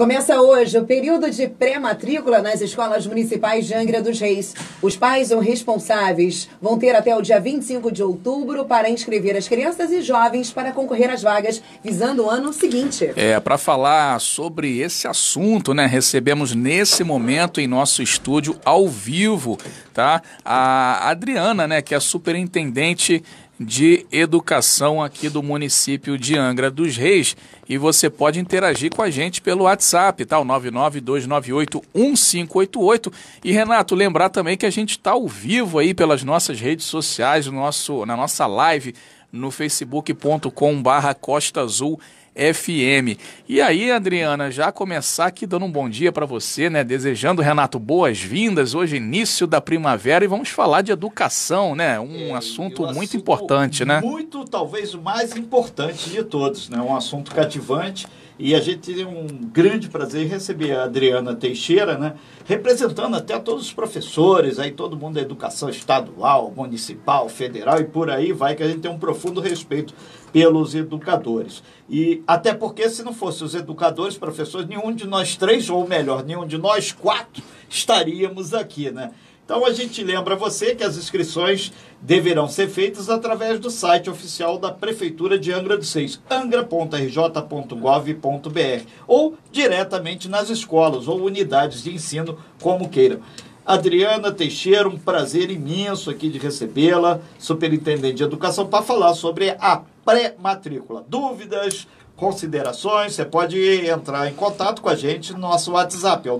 Começa hoje o período de pré-matrícula nas escolas municipais de Angra dos Reis. Os pais ou responsáveis vão ter até o dia 25 de outubro para inscrever as crianças e jovens para concorrer às vagas, visando o ano seguinte. É, para falar sobre esse assunto, né, recebemos nesse momento em nosso estúdio ao vivo, tá? A Adriana, né, que é superintendente de Educação aqui do município de Angra dos Reis. E você pode interagir com a gente pelo WhatsApp, tá? O 992981588. E Renato, lembrar também que a gente está ao vivo aí pelas nossas redes sociais, no nosso, na nossa live no facebook.com barra Costa Azul FM. E aí, Adriana, já começar aqui dando um bom dia para você, né? Desejando, Renato, boas-vindas. Hoje, início da primavera, e vamos falar de educação, né? Um é, assunto, um muito assunto importante, muito, né? Muito, talvez o mais importante de todos, né? Um assunto cativante. E a gente tem um grande prazer em receber a Adriana Teixeira, né? representando até todos os professores, aí todo mundo da educação estadual, municipal, federal e por aí vai, que a gente tem um profundo respeito pelos educadores. E até porque se não fossem os educadores, professores, nenhum de nós três, ou melhor, nenhum de nós quatro, estaríamos aqui, né? Então a gente lembra você que as inscrições deverão ser feitas através do site oficial da Prefeitura de Angra dos Seis, angra.rj.gov.br, ou diretamente nas escolas ou unidades de ensino, como queiram. Adriana Teixeira, um prazer imenso aqui de recebê-la, superintendente de educação, para falar sobre a pré-matrícula. Dúvidas, considerações, você pode entrar em contato com a gente no nosso WhatsApp, é o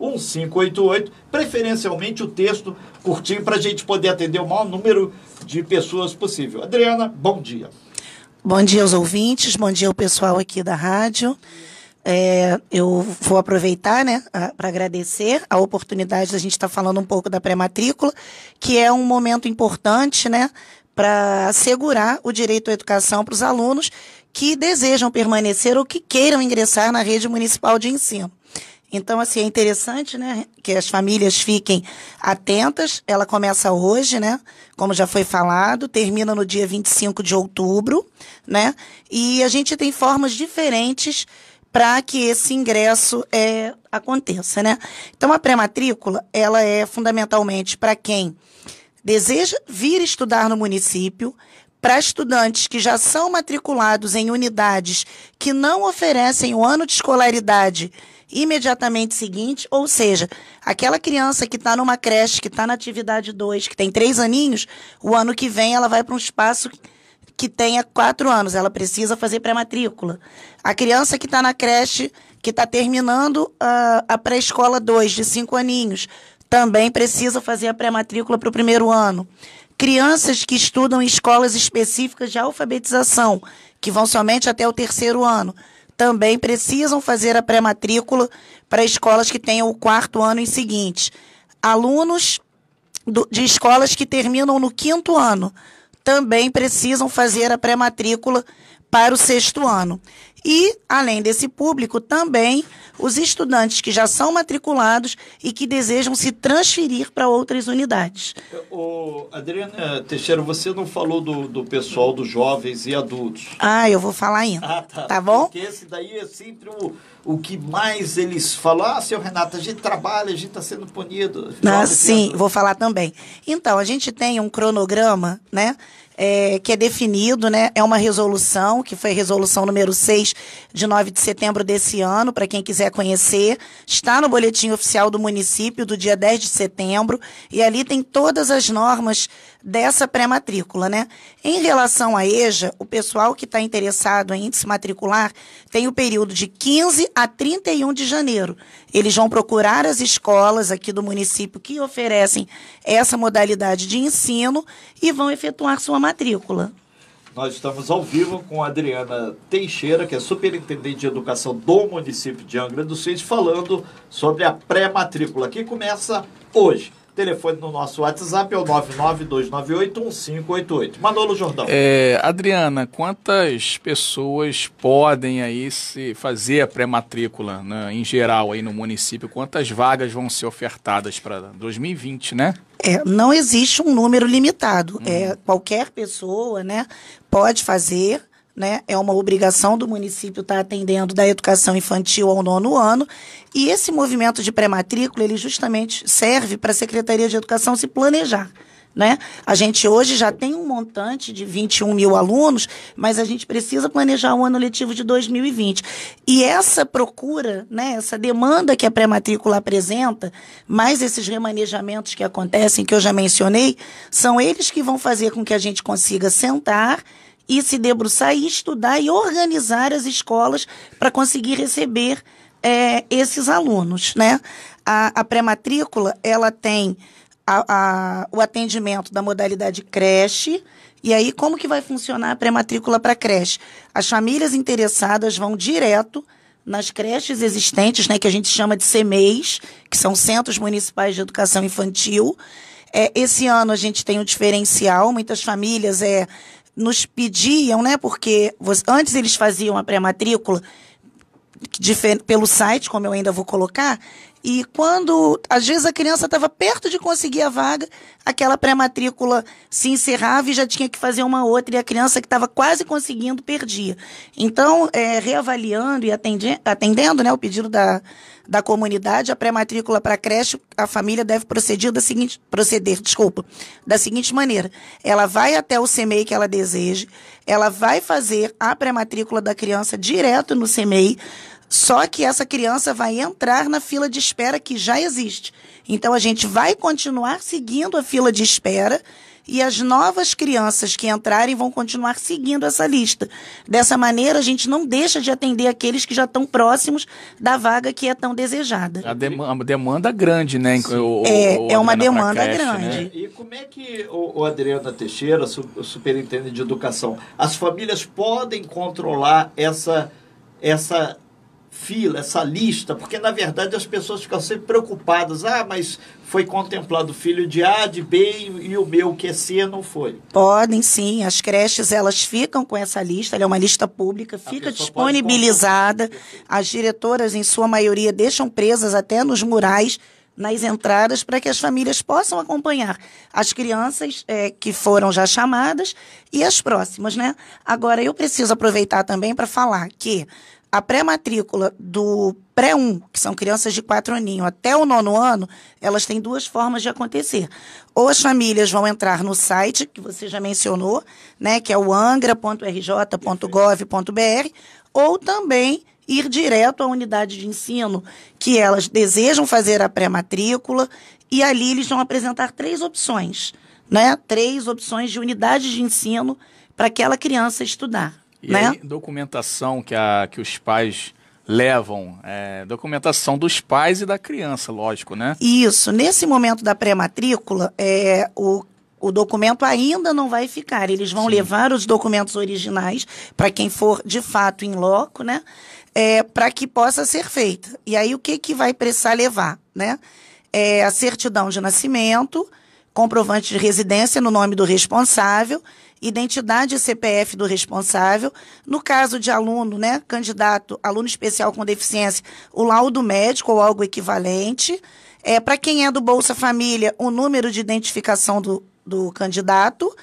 992981588, preferencialmente o texto curtinho para a gente poder atender o maior número de pessoas possível. Adriana, bom dia. Bom dia aos ouvintes, bom dia ao pessoal aqui da rádio. É, eu vou aproveitar né, para agradecer a oportunidade da gente estar tá falando um pouco da pré-matrícula, que é um momento importante, né? para assegurar o direito à educação para os alunos que desejam permanecer ou que queiram ingressar na rede municipal de ensino. Então, assim, é interessante, né, que as famílias fiquem atentas. Ela começa hoje, né, como já foi falado, termina no dia 25 de outubro, né, e a gente tem formas diferentes para que esse ingresso é, aconteça, né. Então, a pré-matrícula, ela é fundamentalmente para quem deseja vir estudar no município, para estudantes que já são matriculados em unidades que não oferecem o ano de escolaridade imediatamente seguinte, ou seja, aquela criança que está numa creche, que está na atividade 2, que tem três aninhos, o ano que vem ela vai para um espaço que tenha quatro anos, ela precisa fazer pré-matrícula. A criança que está na creche, que está terminando a, ah, a pré-escola 2, de cinco aninhos, também precisam fazer a pré-matrícula para o primeiro ano. Crianças que estudam em escolas específicas de alfabetização, que vão somente até o terceiro ano, também precisam fazer a pré-matrícula para escolas que tenham o quarto ano e seguinte. Alunos do, de escolas que terminam no quinto ano também precisam fazer a pré-matrícula para o sexto ano. E, além desse público, também os estudantes que já são matriculados e que desejam se transferir para outras unidades. Ô, Adriana Teixeira, você não falou do, do pessoal dos jovens e adultos. Ah, eu vou falar ainda. Ah, tá. tá bom? Porque esse daí é sempre o, o que mais eles falam. Ah, seu Renato, a gente trabalha, a gente está sendo punido. Ah, sim, vou falar também. Então, a gente tem um cronograma, né? é, que é definido, né? É uma resolução, que foi a resolução número 6 de 9 de setembro desse ano, para quem quiser conhecer. Está no boletim oficial do município do dia 10 de setembro e ali tem todas as normas dessa pré-matrícula, né? Em relação à EJA, o pessoal que está interessado em se matricular tem o período de 15 a 31 de janeiro. Eles vão procurar as escolas aqui do município que oferecem essa modalidade de ensino e vão efetuar sua matrícula. Nós estamos ao vivo com a Adriana Teixeira, que é superintendente de educação do município de Angra dos Reis, falando sobre a pré-matrícula, que começa hoje. O telefone no nosso WhatsApp é o 992981588. Manolo Jordão. É, Adriana, quantas pessoas podem aí se fazer a pré-matrícula né, em geral aí no município? Quantas vagas vão ser ofertadas para 2020, né? É, não existe um número limitado. Hum. É, uhum. qualquer pessoa né, pode fazer né? É uma obrigação do município estar tá atendendo da educação infantil ao nono ano. E esse movimento de pré-matrícula, ele justamente serve para a Secretaria de Educação se planejar. Né? A gente hoje já tem um montante de 21 mil alunos, mas a gente precisa planejar o ano letivo de 2020. E essa procura, né, essa demanda que a pré-matrícula apresenta, mais esses remanejamentos que acontecem, que eu já mencionei, são eles que vão fazer com que a gente consiga sentar e se debruçar e estudar e organizar as escolas para conseguir receber é, esses alunos, né? A, a pré-matrícula, ela tem a, a, o atendimento da modalidade creche, e aí como que vai funcionar a pré-matrícula para creche? As famílias interessadas vão direto nas creches existentes, né, que a gente chama de CMEs, que são Centros Municipais de Educação Infantil. É, esse ano a gente tem um diferencial, muitas famílias é nos pediam, né? Porque antes eles faziam a pré-matrícula pelo site, como eu ainda vou colocar, e quando, às vezes, a criança estava perto de conseguir a vaga, aquela pré-matrícula se encerrava e já tinha que fazer uma outra, e a criança que estava quase conseguindo perdia. Então, é, reavaliando e atendendo né, o pedido da, da comunidade, a pré-matrícula para creche, a família deve proceder da seguinte, proceder, desculpa, da seguinte maneira. Ela vai até o CMEI que ela deseje, ela vai fazer a pré-matrícula da criança direto no CMEI, só que essa criança vai entrar na fila de espera que já existe. Então a gente vai continuar seguindo a fila de espera e as novas crianças que entrarem vão continuar seguindo essa lista. Dessa maneira, a gente não deixa de atender aqueles que já estão próximos da vaga que é tão desejada. A, dem a demanda grande, né? O, é, o, é uma demanda creche, né? grande. Né? E como é que o, Adriana Teixeira, o superintendente de educação, as famílias podem controlar essa essa fila, essa lista, porque na verdade as pessoas ficam sempre preocupadas. Ah, mas foi contemplado o filho de A, de B e o meu que é C não foi. Podem sim, as creches elas ficam com essa lista, ela é uma lista pública, fica disponibilizada. As diretoras em sua maioria deixam presas até nos murais nas entradas para que as famílias possam acompanhar as crianças é, que foram já chamadas e as próximas, né? Agora eu preciso aproveitar também para falar que a pré-matrícula do pré-1, que são crianças de quatro aninhos, até o nono ano, elas têm duas formas de acontecer. Ou as famílias vão entrar no site, que você já mencionou, né, que é o angra.rj.gov.br, ou também ir direto à unidade de ensino que elas desejam fazer a pré-matrícula, e ali eles vão apresentar três opções, né? Três opções de unidade de ensino para aquela criança estudar. E né? aí, documentação que, a, que os pais levam é, documentação dos pais e da criança, lógico, né? Isso. Nesse momento da pré-matrícula, é, o, o documento ainda não vai ficar. Eles vão Sim. levar os documentos originais para quem for de fato em loco, né? É, para que possa ser feita. E aí o que, que vai precisar levar, né? É, a certidão de nascimento, comprovante de residência no nome do responsável identidade e CPF do responsável. No caso de aluno, né, candidato, aluno especial com deficiência, o laudo médico ou algo equivalente. É, Para quem é do Bolsa Família, o número de identificação do, do candidato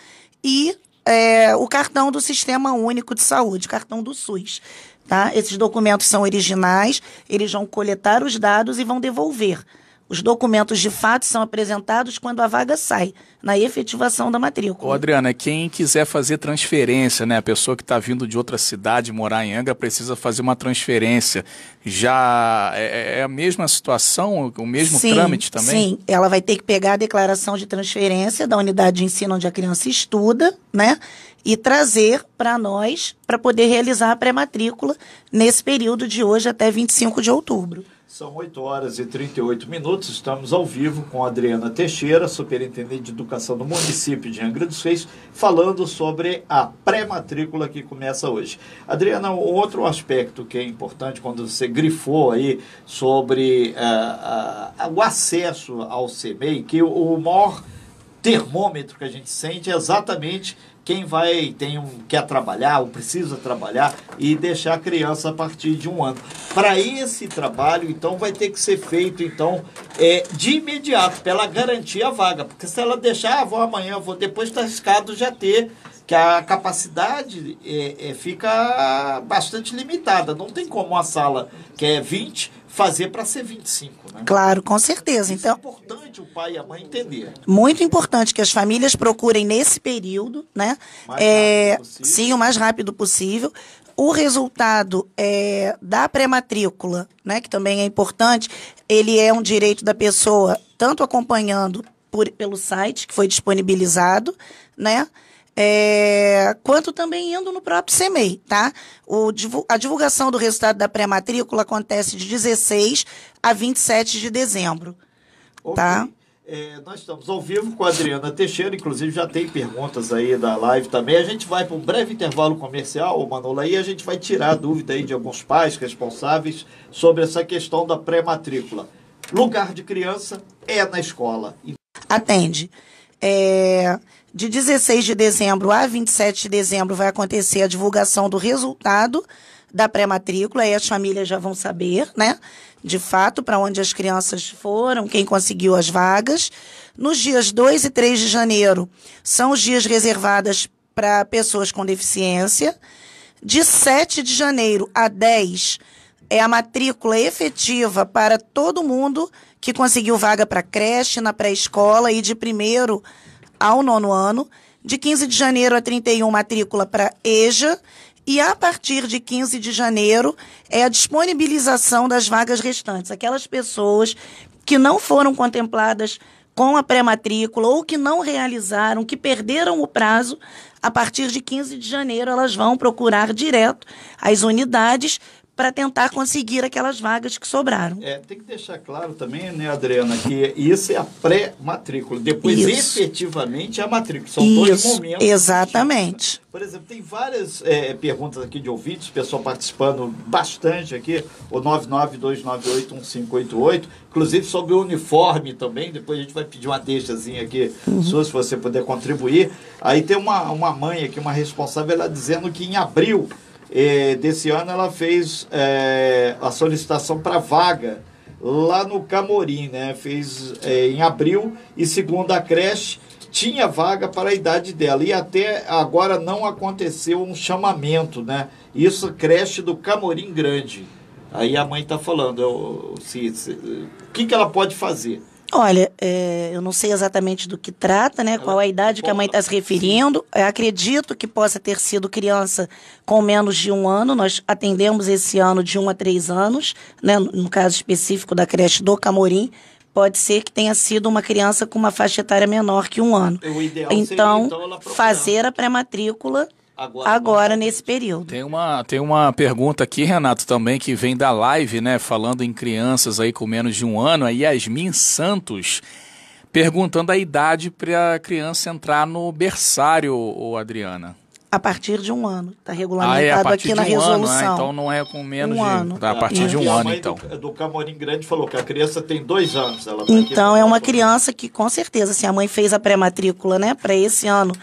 e é, o cartão do Sistema Único de Saúde, cartão do SUS. Tá? Esses documentos são originais, eles vão coletar os dados e vão devolver. Os documentos de fato são apresentados quando a vaga sai, na efetivação da matrícula. Ô, Adriana, quem quiser fazer transferência, né? A pessoa que está vindo de outra cidade morar em Angra precisa fazer uma transferência. Já é, é, é a mesma situação, o mesmo sim, trâmite também? Sim, ela vai ter que pegar a declaração de transferência da unidade de ensino onde a criança estuda, né? E trazer para nós para poder realizar a pré-matrícula nesse período de hoje até 25 de outubro. São 8 horas e 38 minutos, estamos ao vivo com Adriana Teixeira, superintendente de educação do município de Angra dos Reis, falando sobre a pré-matrícula que começa hoje. Adriana, um outro aspecto que é importante, quando você grifou aí sobre uh, uh, o acesso ao CMEI, que o maior termômetro que a gente sente é exatamente quem vai tem um quer trabalhar ou precisa trabalhar e deixar a criança a partir de um ano. Para esse trabalho, então, vai ter que ser feito então é, de imediato pela garantia garantir a vaga, porque se ela deixar, ah, vou amanhã, vou depois está arriscado já ter que a capacidade é, é, fica bastante limitada. Não tem como uma sala que é 20 fazer para ser 25, né? Claro, com certeza. Isso então, é importante o pai e a mãe entender. Muito importante que as famílias procurem nesse período, né? Mais é, sim, o mais rápido possível. O resultado é, da pré-matrícula, né, que também é importante, ele é um direito da pessoa, tanto acompanhando por, pelo site que foi disponibilizado, né? é, quanto também indo no próprio CEMEI, tá? O, a divulgação do resultado da pré-matrícula acontece de 16 a 27 de dezembro, okay. tá? É, nós estamos ao vivo com a Adriana Teixeira, inclusive já tem perguntas aí da live também. A gente vai para um breve intervalo comercial, Manola, e a gente vai tirar a dúvida aí de alguns pais responsáveis sobre essa questão da pré-matrícula. Lugar de criança é na escola. Atende. É, de 16 de dezembro a 27 de dezembro vai acontecer a divulgação do resultado da pré-matrícula, aí as famílias já vão saber, né? De fato, para onde as crianças foram, quem conseguiu as vagas. Nos dias 2 e 3 de janeiro são os dias reservados para pessoas com deficiência. De 7 de janeiro a 10 é a matrícula efetiva para todo mundo que conseguiu vaga para creche, na pré-escola e de primeiro ao nono ano, de 15 de janeiro a 31, matrícula para EJA, e a partir de 15 de janeiro é a disponibilização das vagas restantes. Aquelas pessoas que não foram contempladas com a pré-matrícula ou que não realizaram, que perderam o prazo, a partir de 15 de janeiro elas vão procurar direto as unidades para tentar conseguir aquelas vagas que sobraram. É, tem que deixar claro também, né, Adriana, que isso é a pré-matrícula. Depois, isso. efetivamente, é a matrícula. São isso. dois momentos. Exatamente. Por exemplo, tem várias é, perguntas aqui de ouvintes, pessoal participando bastante aqui, o 992981588, inclusive sobre o uniforme também, depois a gente vai pedir uma deixazinha aqui, uhum. sua, se você puder contribuir. Aí tem uma, uma mãe aqui, uma responsável, ela dizendo que em abril desse ano ela fez é, a solicitação para vaga lá no Camorim, né? Fez é, em abril e segundo a creche tinha vaga para a idade dela e até agora não aconteceu um chamamento, né? Isso creche do Camorim Grande. Aí a mãe está falando, eu, se, se, o que, que ela pode fazer? Olha, é, eu não sei exatamente do que trata, né? Qual a é idade que a mãe está se referindo. Eu acredito que possa ter sido criança com menos de um ano. Nós atendemos esse ano de um a três anos, né? No caso específico da creche do Camorim, pode ser que tenha sido uma criança com uma faixa etária menor que um ano. então, seria, então, então fazer a pré-matrícula agora, agora nesse período. Tem uma, tem uma pergunta aqui, Renato, também, que vem da live, né? Falando em crianças aí com menos de um ano, a Yasmin Santos perguntando a idade para a criança entrar no berçário, ou Adriana. A partir de um ano, está regulamentado ah, é, aqui um na resolução. Ano, né? Então não é com menos um de ano. Tá, a partir é. de um ano, então. Do, do Camorim Grande falou que a criança tem dois anos. então é uma criança que, com certeza, se assim, a mãe fez a pré-matrícula, né, para esse ano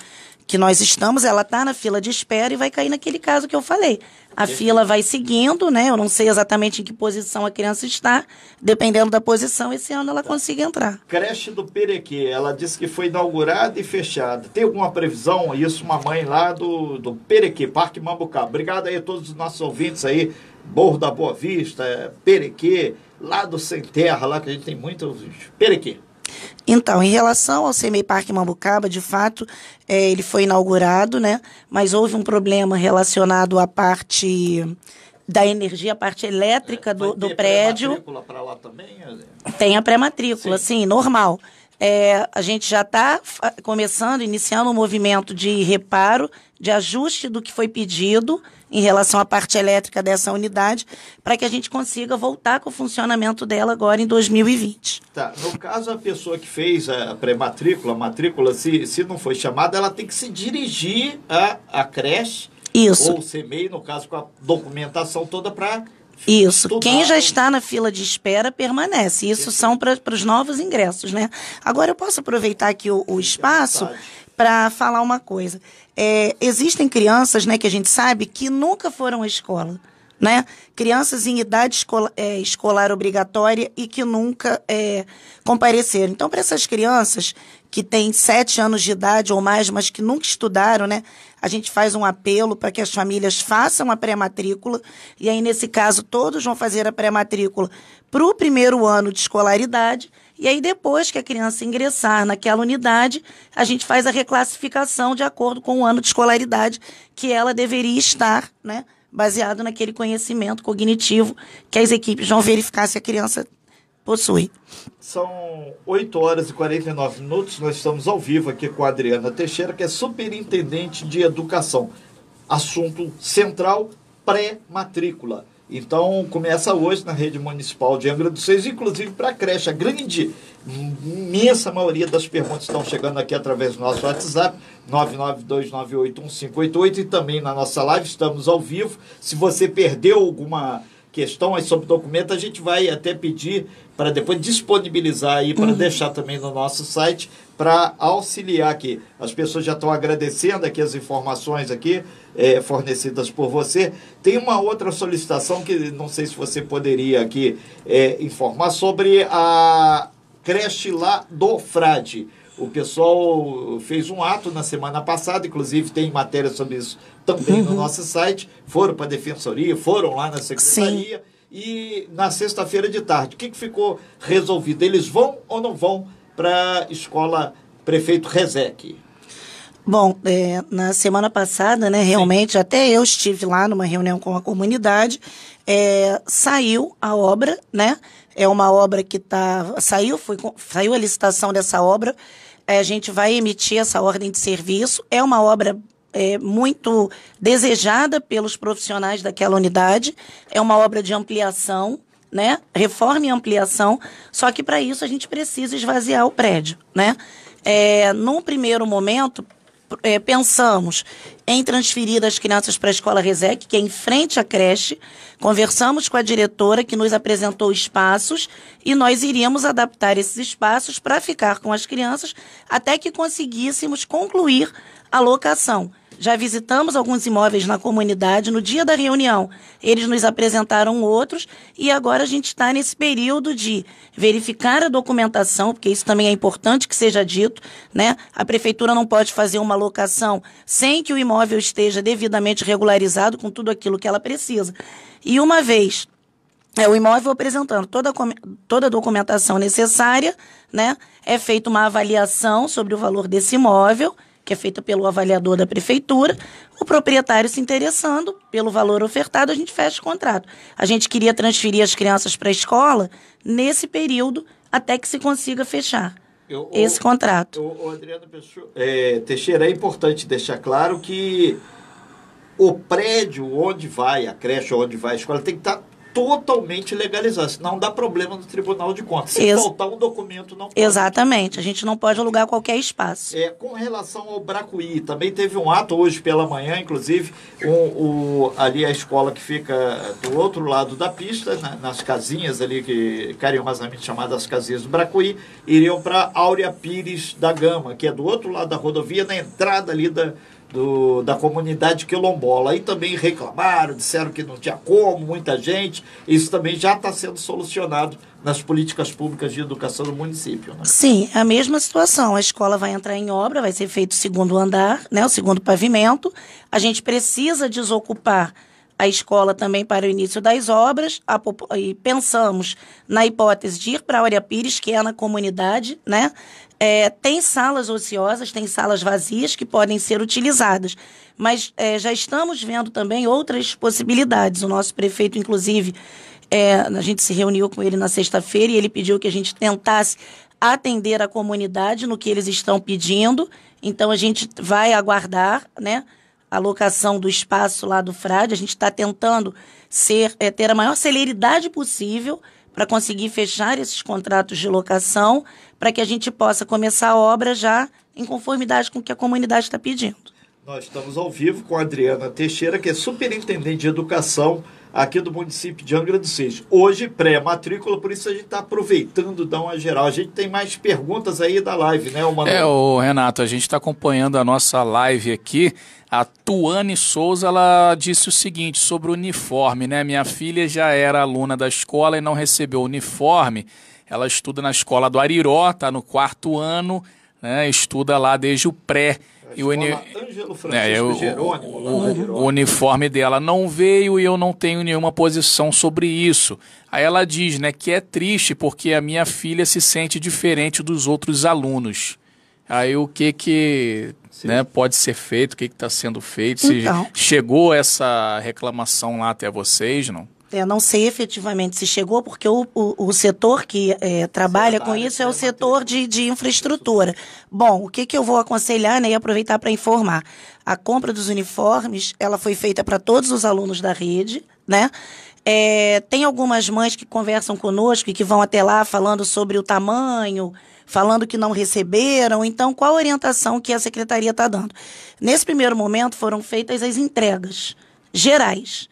que nós estamos, ela está na fila de espera e vai cair naquele caso que eu falei. A fila vai seguindo, né? Eu não sei exatamente em que posição a criança está. Dependendo da posição, esse ano ela tá. consiga entrar. Creche do Perequê, ela disse que foi inaugurada e fechada. Tem alguma previsão? Isso, uma mãe lá do, do Perequê, Parque Mambucá. Obrigado aí a todos os nossos ouvintes aí. Borro da Boa Vista, Perequê, lá do Sem Terra, lá que a gente tem muitos. Perequê. Então, em relação ao CMEI Parque Mambucaba, de fato, é, ele foi inaugurado, né? Mas houve um problema relacionado à parte da energia, a parte elétrica é, do, do prédio. Tem a pré-matrícula, sim. sim, normal. É, a gente já está começando, iniciando um movimento de reparo, de ajuste do que foi pedido em relação à parte elétrica dessa unidade, para que a gente consiga voltar com o funcionamento dela agora em 2020. Tá. No caso, a pessoa que fez a pré-matrícula, a matrícula, se, se não foi chamada, ela tem que se dirigir à, à creche. Isso. Ou CMEI, no caso, com a documentação toda para isso. Estudado. Quem já está na fila de espera permanece. Isso são para os novos ingressos, né? Agora eu posso aproveitar aqui o, o espaço para falar uma coisa. É, existem crianças, né, que a gente sabe que nunca foram à escola, né? Crianças em idade escola, é, escolar obrigatória e que nunca é, compareceram. Então, para essas crianças que têm sete anos de idade ou mais, mas que nunca estudaram, né? A gente faz um apelo para que as famílias façam a pré-matrícula, e aí, nesse caso, todos vão fazer a pré-matrícula para o primeiro ano de escolaridade, e aí, depois que a criança ingressar naquela unidade, a gente faz a reclassificação de acordo com o ano de escolaridade que ela deveria estar, né? Baseado naquele conhecimento cognitivo que as equipes vão verificar se a criança possui. São 8 horas e 49 minutos, nós estamos ao vivo aqui com a Adriana Teixeira, que é superintendente de educação. Assunto central, pré-matrícula. Então, começa hoje na rede municipal de Angra dos Reis, inclusive para a creche. A grande, imensa maioria das perguntas estão chegando aqui através do nosso WhatsApp, 992981588, e também na nossa live, estamos ao vivo. Se você perdeu alguma questões sobre documento, a gente vai até pedir para depois disponibilizar aí, para uhum. deixar também no nosso site, para auxiliar aqui. As pessoas já estão agradecendo aqui as informações aqui é, fornecidas por você. Tem uma outra solicitação que não sei se você poderia aqui é, informar sobre a creche lá do Frade. O pessoal fez um ato na semana passada, inclusive tem matéria sobre isso também uhum. no nosso site. Foram para a defensoria, foram lá na secretaria. Sim. E na sexta-feira de tarde, o que, que ficou resolvido? Eles vão ou não vão para a escola Prefeito Rezeque? Bom, é, na semana passada, né, realmente, Sim. até eu estive lá numa reunião com a comunidade, é, saiu a obra, né? É uma obra que tá, saiu, foi, saiu a licitação dessa obra a gente vai emitir essa ordem de serviço. É uma obra é, muito desejada pelos profissionais daquela unidade, é uma obra de ampliação. Né? Reforma e ampliação, só que para isso a gente precisa esvaziar o prédio, né? É, num primeiro momento, é, pensamos em transferir as crianças para a escola Resec, que é em frente à creche. Conversamos com a diretora, que nos apresentou espaços, e nós iríamos adaptar esses espaços para ficar com as crianças até que conseguíssemos concluir a locação. Já visitamos alguns imóveis na comunidade no dia da reunião. Eles nos apresentaram outros e agora a gente está nesse período de verificar a documentação, porque isso também é importante que seja dito, né? A prefeitura não pode fazer uma locação sem que o imóvel imóvel esteja devidamente regularizado com tudo aquilo que ela precisa. E uma vez é, o imóvel apresentando toda, toda a documentação necessária, né? É feita uma avaliação sobre o valor desse imóvel, que é feita pelo avaliador da prefeitura. O proprietário se interessando pelo valor ofertado, a gente fecha o contrato. A gente queria transferir as crianças para a escola nesse período até que se consiga fechar eu, esse o, contrato. O, o Adriano Pessoa, é, Teixeira, é importante deixar claro que o prédio onde vai a creche, onde vai a escola, tem que estar tá totalmente legalizar, senão dá problema no Tribunal de Contas. Se Ex faltar um documento, não pode. Exatamente, a gente não pode alugar qualquer espaço. É, com relação ao Bracuí, também teve um ato hoje pela manhã, inclusive, com o, ali a escola que fica do outro lado da pista, na, nas casinhas ali, que carinhosamente chamadas casinhas do Bracuí, iriam para Áurea Pires da Gama, que é do outro lado da rodovia, na entrada ali da do, da comunidade quilombola. Aí também reclamaram, disseram que não tinha como, muita gente. Isso também já está sendo solucionado nas políticas públicas de educação do município. Né? Sim, a mesma situação. A escola vai entrar em obra, vai ser feito o segundo andar, né, o segundo pavimento. A gente precisa desocupar a escola também para o início das obras a, e pensamos na hipótese de ir para a Áurea Pires, que é na comunidade, né? É, tem salas ociosas, tem salas vazias que podem ser utilizadas, mas é, já estamos vendo também outras possibilidades. O nosso prefeito, inclusive, é, a gente se reuniu com ele na sexta-feira e ele pediu que a gente tentasse atender a comunidade no que eles estão pedindo. Então a gente vai aguardar, né? A locação do espaço lá do Frade, a gente está tentando ser, é, ter a maior celeridade possível para conseguir fechar esses contratos de locação, para que a gente possa começar a obra já em conformidade com o que a comunidade está pedindo. Nós estamos ao vivo com a Adriana Teixeira, que é superintendente de educação aqui do município de Angra dos Reis. Hoje, pré-matrícula, por isso a gente está aproveitando, dá uma geral. A gente tem mais perguntas aí da live, né, Manuel? É, o Renato, a gente está acompanhando a nossa live aqui. A Tuane Souza, ela disse o seguinte sobre o uniforme, né? Minha filha já era aluna da escola e não recebeu o uniforme. Ela estuda na escola do Ariró, está no quarto ano né, estuda lá desde o pré. É, e o, uni... é, eu, Jerônimo, o, o, uniforme dela não veio e eu não tenho nenhuma posição sobre isso. Aí ela diz né, que é triste porque a minha filha se sente diferente dos outros alunos. Aí o que que né, pode ser feito, o que está sendo feito? Se então. chegou essa reclamação lá até vocês, não? É, não sei efetivamente se chegou, porque o, o, o setor que é, trabalha com isso é o setor de, de infraestrutura. Bom, o que, que eu vou aconselhar né, e aproveitar para informar? A compra dos uniformes ela foi feita para todos os alunos da rede, né? É, tem algumas mães que conversam conosco e que vão até lá falando sobre o tamanho, falando que não receberam. Então, qual a orientação que a secretaria está dando? Nesse primeiro momento, foram feitas as entregas gerais.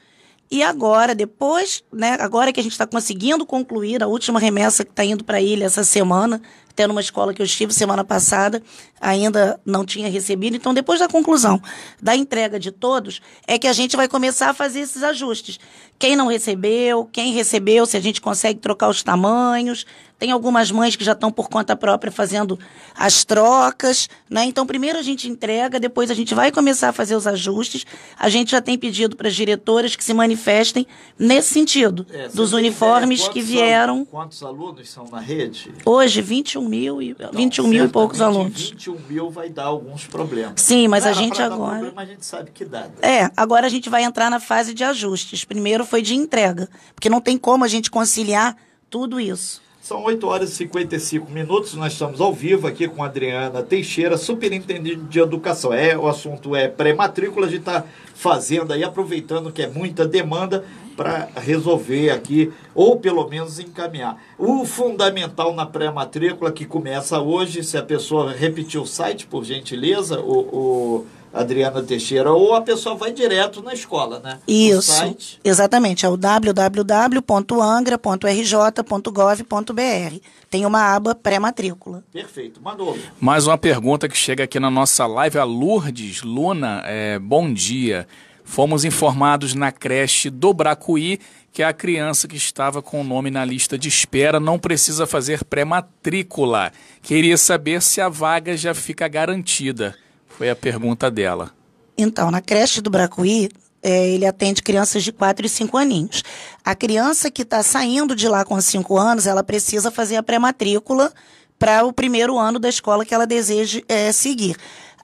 E agora, depois, né, agora que a gente está conseguindo concluir a última remessa que está indo para a ilha essa semana, até numa escola que eu estive semana passada, ainda não tinha recebido. Então, depois da conclusão da entrega de todos, é que a gente vai começar a fazer esses ajustes. Quem não recebeu, quem recebeu, se a gente consegue trocar os tamanhos, tem algumas mães que já estão por conta própria fazendo as trocas, né? Então, primeiro a gente entrega, depois a gente vai começar a fazer os ajustes. A gente já tem pedido para as diretoras que se manifestem nesse sentido, é, dos uniformes que vieram. Alunos, quantos alunos são na rede? Hoje, 21 mil e, então, 21 mil e poucos alunos. 21 mil vai dar alguns problemas. Sim, mas a gente agora. Problema, a gente sabe que dá. Né? É, agora a gente vai entrar na fase de ajustes. Primeiro foi de entrega, porque não tem como a gente conciliar tudo isso. São 8 horas e 55 minutos, nós estamos ao vivo aqui com Adriana Teixeira, superintendente de educação. É, o assunto é pré-matrícula, a gente está fazendo aí, aproveitando que é muita demanda para resolver aqui, ou pelo menos encaminhar. O fundamental na pré-matrícula que começa hoje, se a pessoa repetir o site, por gentileza, o, o Adriana Teixeira, ou a pessoa vai direto na escola, né? Isso, exatamente, é o www.angra.rj.gov.br. Tem uma aba pré-matrícula. Perfeito, Manolo. Mais uma pergunta que chega aqui na nossa live, a Lourdes Luna, é, bom dia. Fomos informados na creche do Bracuí que a criança que estava com o nome na lista de espera não precisa fazer pré-matrícula. Queria saber se a vaga já fica garantida. Foi a pergunta dela. Então, na creche do Bracuí, é, ele atende crianças de 4 e 5 aninhos. A criança que está saindo de lá com 5 anos, ela precisa fazer a pré-matrícula para o primeiro ano da escola que ela deseja é, seguir.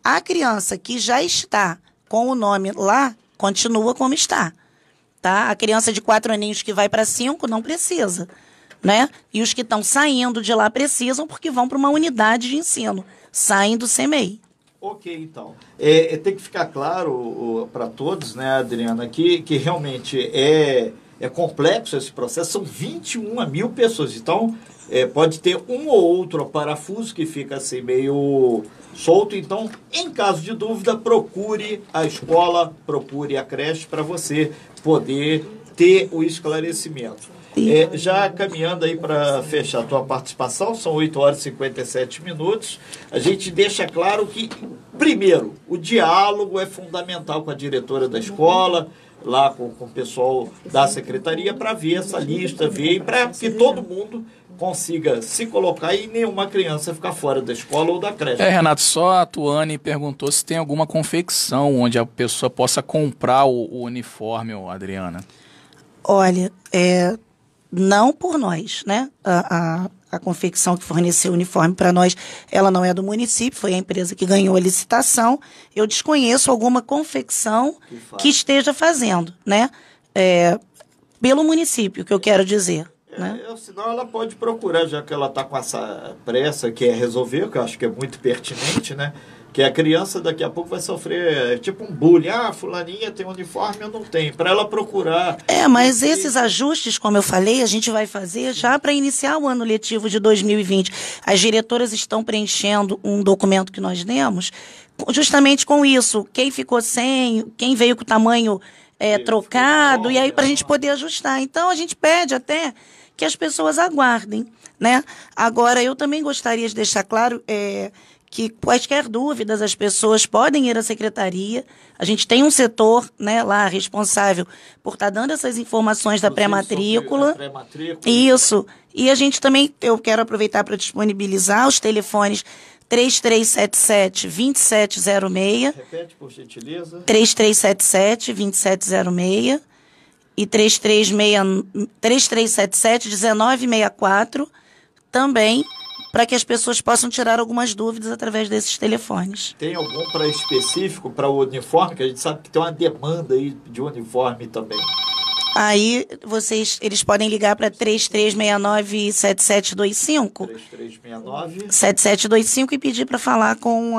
A criança que já está com o nome lá, continua como está. Tá? A criança de 4 aninhos que vai para 5 não precisa. Né? E os que estão saindo de lá precisam porque vão para uma unidade de ensino, saem do CMEI. Ok, então. É, é, tem que ficar claro para todos, né, Adriana, que, que realmente é, é complexo esse processo, são 21 mil pessoas. Então, é, pode ter um ou outro parafuso que fica assim meio solto. Então, em caso de dúvida, procure a escola, procure a creche para você poder ter o esclarecimento. É, já caminhando aí para fechar a tua participação, são 8 horas e 57 minutos. A gente deixa claro que, primeiro, o diálogo é fundamental com a diretora da escola, lá com, com o pessoal da secretaria, para ver essa lista, ver, para que todo mundo consiga se colocar e nenhuma criança ficar fora da escola ou da creche. É, Renato, só a Tuane perguntou se tem alguma confecção onde a pessoa possa comprar o, o uniforme, Adriana. Olha, é, não por nós, né? A, a, a confecção que forneceu o uniforme para nós, ela não é do município, foi a empresa que ganhou a licitação. Eu desconheço alguma confecção que esteja fazendo, né? É, pelo município, que eu quero dizer. É, né? É, senão ela pode procurar, já que ela está com essa pressa que é resolver, que eu acho que é muito pertinente, né? Que a criança daqui a pouco vai sofrer, é, tipo um bullying. Ah, fulaninha tem uniforme, eu não tenho. Para ela procurar. É, mas esses ajustes, como eu falei, a gente vai fazer já para iniciar o ano letivo de 2020. As diretoras estão preenchendo um documento que nós demos justamente com isso. Quem ficou sem, quem veio com o tamanho é, trocado, e aí para a gente né? poder ajustar. Então a gente pede até que as pessoas aguardem. Né? Agora, eu também gostaria de deixar claro é, que quaisquer dúvidas as pessoas podem ir à secretaria. A gente tem um setor né, lá responsável por estar tá dando essas informações da pré-matrícula. Pré Isso. E a gente também, eu quero aproveitar para disponibilizar os telefones 3377-2706. Repete, por gentileza. 3377-2706 e 3377-1964 também para que as pessoas possam tirar algumas dúvidas através desses telefones. Tem algum para específico para o uniforme? Que a gente sabe que tem uma demanda aí de uniforme também. Aí vocês, eles podem ligar para 3369-7725. 7725 e pedir para falar com o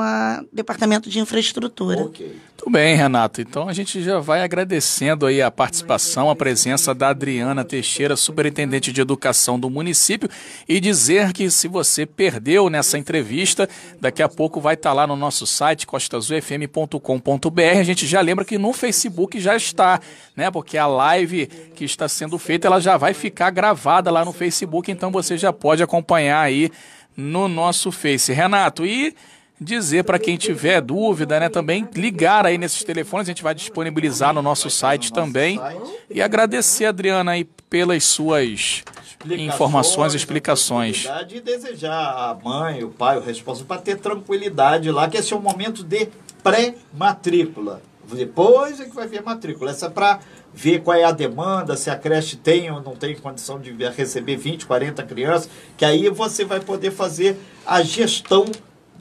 Departamento de Infraestrutura. Ok. Tudo bem, Renato. Então a gente já vai agradecendo aí a participação, a presença da Adriana Teixeira, Superintendente de Educação do município, e dizer que se você perdeu nessa entrevista, daqui a pouco vai estar tá lá no nosso site costazufm.com.br. A gente já lembra que no Facebook já está, né? Porque a live que está sendo feita, ela já vai ficar gravada lá no Facebook, então você já pode acompanhar aí no nosso Face. Renato, e dizer para quem tiver dúvida, né, também ligar aí nesses telefones, a gente vai disponibilizar no nosso site também. E agradecer, Adriana, aí pelas suas explicações, informações, explicações. E desejar a mãe, o pai, o responsável, para ter tranquilidade lá, que esse é o momento de pré-matrícula. Depois é que vai ver a matrícula. Essa é para ver qual é a demanda, se a creche tem ou não tem condição de receber 20, 40 crianças, que aí você vai poder fazer a gestão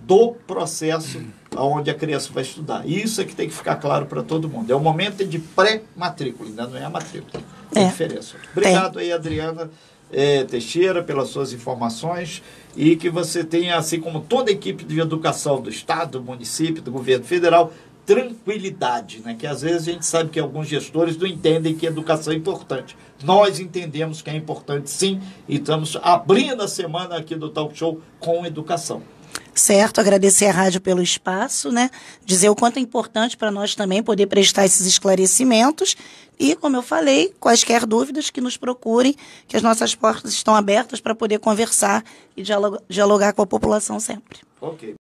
do processo onde a criança vai estudar. Isso é que tem que ficar claro para todo mundo. É o momento de pré-matrícula, ainda não é a matrícula. Tem é. diferença. Obrigado tem. aí, Adriana. É, Teixeira, pelas suas informações e que você tenha, assim como toda a equipe de educação do Estado, do município, do governo federal, tranquilidade, né? que às vezes a gente sabe que alguns gestores não entendem que educação é importante. Nós entendemos que é importante sim e estamos abrindo a semana aqui do Talk Show com educação. Certo, agradecer à rádio pelo espaço, né? Dizer o quanto é importante para nós também poder prestar esses esclarecimentos e, como eu falei, quaisquer dúvidas que nos procurem, que as nossas portas estão abertas para poder conversar e dialogar com a população sempre. Ok.